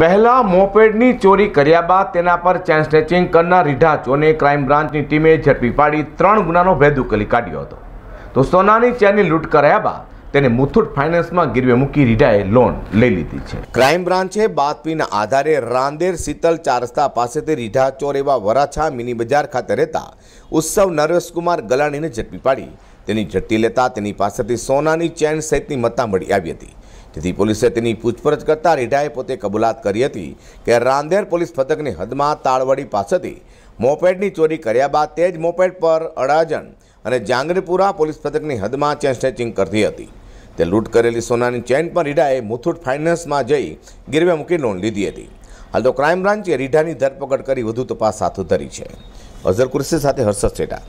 પહેલા મોપેડની ચોરી કર્યા બાદ તેના પર ચેન સ્નેચિંગ કરનાર રીઢા ચોને ક્રાઇમ બ્રાન્ચની ટીમે ઝડપી પાડી ત્રણ ગુનાનો ભેદ ઉકેલી કાઢ્યો હતો તો સોનાની ચેનની લૂંટ કરાયા બાદ તેને મુથુટ ફાઇનાન્સમાં ગીરવે મૂકી રીઢાએ લોન લઈ લીધી છે ક્રાઇમ બ્રાન્ચે બાતમીના આધારે રાંદેર શીતલ ચારસ્તા પાસેથી રીઢા ચોર એવા વરાછા મિની બજાર ખાતે રહેતા ઉત્સવ નરેશકુમાર ગલાણીને ઝડપી પાડી તેની ઝડપી લેતા તેની પાસેથી સોનાની ચેન સહિતની મત્તા મળી આવી હતી તેથી પોલીસે તેની પૂછપરછ કરતા રીઢાએ પોતે કબૂલાત કરી હતી કે રાંદેર પોલીસ મથકની હદમાં તાળવડી પાસેથી મોપેડની ચોરી કર્યા બાદ તે જ મોપેડ પર અડાજણ અને જાંગરીપુરા પોલીસ મથકની હદમાં ચેન સ્ટ્રેચિંગ કરતી હતી તે લૂંટ કરેલી સોનાની ચેન પણ રીઢાએ મુથુટ ફાઇનાન્સમાં જઈ ગીરવે મૂકી લોન લીધી હતી હાલ તો ક્રાઇમ બ્રાન્ચે રીઢાની ધરપકડ કરી વધુ તપાસ હાથ ધરી છે અઝર કુર્સી સાથે હર્ષદ સેટા